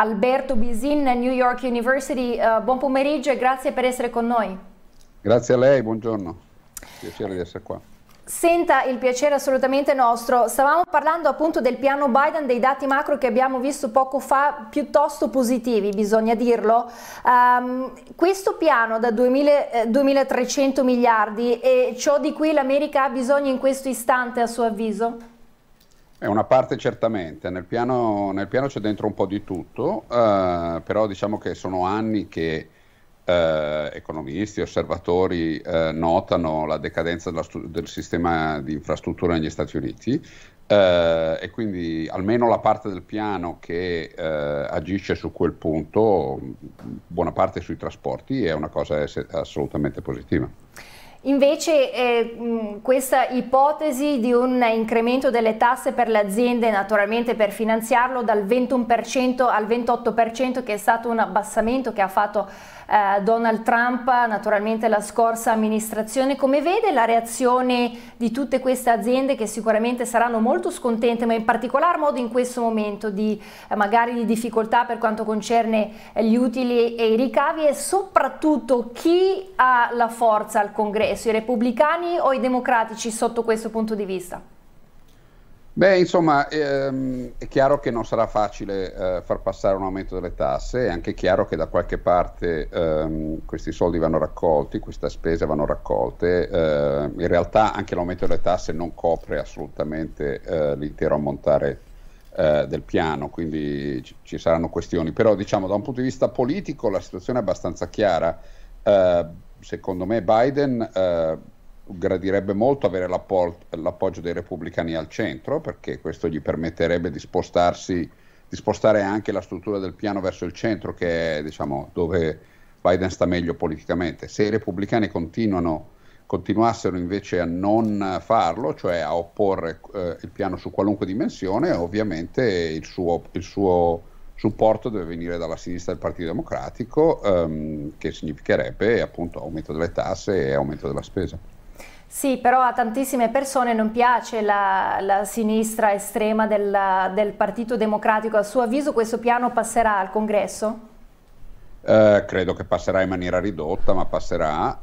Alberto Bisin, New York University. Uh, buon pomeriggio e grazie per essere con noi. Grazie a lei, buongiorno. Piacere di essere qua. Senta, il piacere assolutamente nostro. Stavamo parlando appunto del piano Biden, dei dati macro che abbiamo visto poco fa, piuttosto positivi, bisogna dirlo. Um, questo piano da 2000, eh, 2300 miliardi, e ciò di cui l'America ha bisogno in questo istante a suo avviso? È una parte certamente, nel piano, nel piano, c'è dentro un po' di tutto, eh, però diciamo che sono anni che eh, economisti, osservatori eh, notano la decadenza stu- del sistema di infrastruttura negli Stati Uniti eh, e quindi almeno la parte del piano che eh, agisce su quel punto, buona parte sui trasporti, è una cosa es- assolutamente positiva. Invece eh, questa ipotesi di un incremento delle tasse per le aziende naturalmente per finanziarlo dal 21% al 28% che è stato un abbassamento che ha fatto eh, Donald Trump naturalmente la scorsa amministrazione, come vede la reazione di tutte queste aziende che sicuramente saranno molto scontente ma in particolar modo in questo momento di eh, magari di difficoltà per quanto concerne eh, gli utili e i ricavi e soprattutto chi ha la forza al congresso? peso, i repubblicani o i democratici sotto questo punto di vista? Beh, insomma, ehm, è chiaro che non sarà facile eh, far passare un aumento delle tasse, è anche chiaro che da qualche parte ehm, questi soldi vanno raccolti, queste spese vanno raccolte, eh, in realtà anche l'aumento delle tasse non copre assolutamente eh, l'intero ammontare eh, del piano, quindi ci saranno questioni, però diciamo da un punto di vista politico la situazione è abbastanza chiara. Eh, secondo me Biden eh, gradirebbe molto avere l'appoggio dei repubblicani al centro perché questo gli permetterebbe di spostarsi, di spostare anche la struttura del piano verso il centro che è diciamo, dove Biden sta meglio politicamente. Se i repubblicani continuassero invece a non farlo, cioè a opporre eh, il piano su qualunque dimensione, ovviamente il suo, il suo supporto deve venire dalla sinistra del Partito Democratico, ehm, che significherebbe appunto aumento delle tasse e aumento della spesa. Sì, però a tantissime persone non piace la, la sinistra estrema della, del Partito Democratico. A suo avviso questo piano passerà al Congresso? Eh, credo che passerà in maniera ridotta, ma passerà.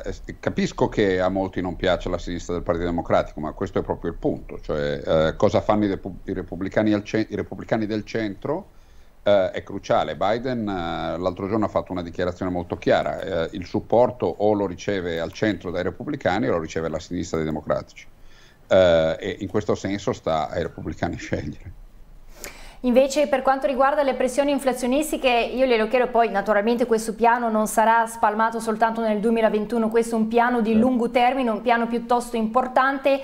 Uh, capisco che a molti non piace la sinistra del Partito Democratico, ma questo è proprio il punto. Cioè, uh, cosa fanno i, repu- i, repubblicani ce- i, repubblicani del centro è cruciale. Biden l'altro giorno ha fatto una dichiarazione molto chiara. il supporto o lo riceve al centro dai repubblicani o lo riceve alla sinistra dei democratici. e in questo senso sta ai repubblicani scegliere. Invece per quanto riguarda le pressioni inflazionistiche, io glielo chiedo poi naturalmente questo piano non sarà spalmato soltanto nel 2021, questo è un piano di certo. lungo termine, un piano piuttosto importante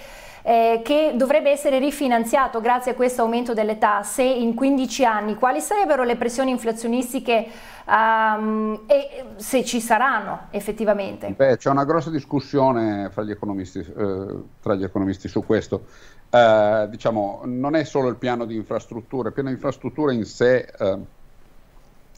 eh, che dovrebbe essere rifinanziato grazie a questo aumento delle tasse in 15 anni, quali sarebbero le pressioni inflazionistiche um, e se ci saranno effettivamente? Beh, c'è una grossa discussione fra gli economisti, eh, tra gli economisti su questo. Eh, diciamo, non è solo il piano di infrastrutture, il piano di infrastrutture in sé, ehm,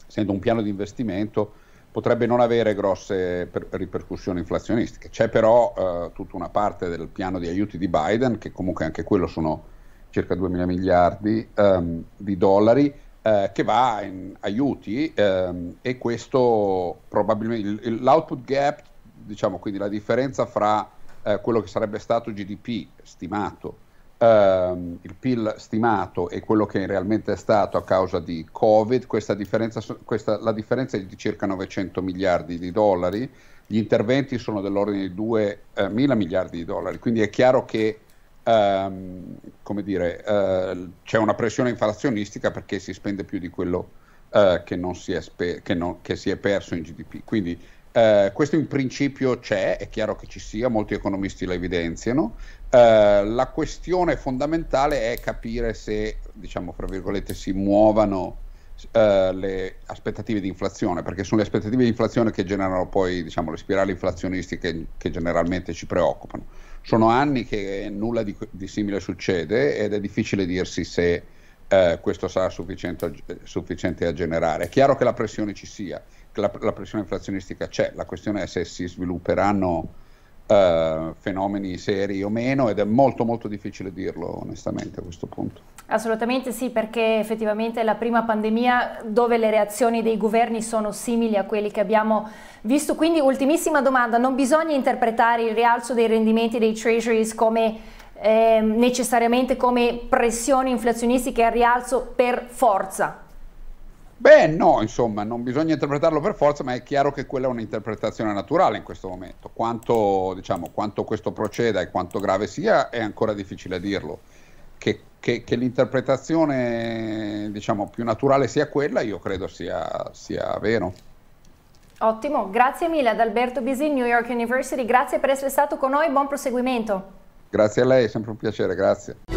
essendo un piano di investimento, potrebbe non avere grosse per- ripercussioni inflazionistiche. C'è però eh, tutta una parte del piano di aiuti di Biden, che comunque anche quello sono circa 2 mila miliardi ehm, di dollari, eh, che va in aiuti ehm, e questo probabilmente il, l'output gap, diciamo quindi la differenza fra eh, quello che sarebbe stato GDP stimato ehm, il PIL stimato e quello che realmente è stato a causa di Covid, questa differenza, questa, la differenza è di circa 900 miliardi di dollari, gli interventi sono dell'ordine di 2 eh, mila miliardi di dollari, quindi è chiaro che ehm, dire, eh, c'è una pressione inflazionistica perché si spende più di quello eh, che, si spe- che, non, che si è perso in GDP. Quindi eh, questo in principio c'è, è chiaro che ci sia, molti economisti lo evidenziano. Eh, la questione fondamentale è capire se, diciamo, fra virgolette, si muovano eh, le aspettative di inflazione, perché sono le aspettative di inflazione che generano poi diciamo, le spirali inflazionistiche che generalmente ci preoccupano. Sono anni che nulla di, di simile succede ed è difficile dirsi se eh, questo sarà sufficiente a, eh, sufficiente a, generare. È chiaro che la pressione ci sia, che la, la pressione inflazionistica c'è, la questione è se si svilupperanno eh, fenomeni seri o meno ed è molto molto difficile dirlo onestamente a questo punto. Assolutamente sì, perché effettivamente è la prima pandemia dove le reazioni dei governi sono simili a quelle che abbiamo visto. Quindi ultimissima domanda, non bisogna interpretare il rialzo dei rendimenti dei treasuries come eh, necessariamente come pressioni inflazionistiche al rialzo per forza? Beh, no, insomma, non bisogna interpretarlo per forza, ma è chiaro che quella è un'interpretazione naturale in questo momento. Quanto, diciamo, quanto questo proceda e quanto grave sia è ancora difficile dirlo. Che, che, che l'interpretazione diciamo, più naturale sia quella, io credo sia, sia vero. Ottimo, grazie mille ad Alberto Bisin, New York University, grazie per essere stato con noi, buon proseguimento. Grazie a lei, è sempre un piacere, grazie.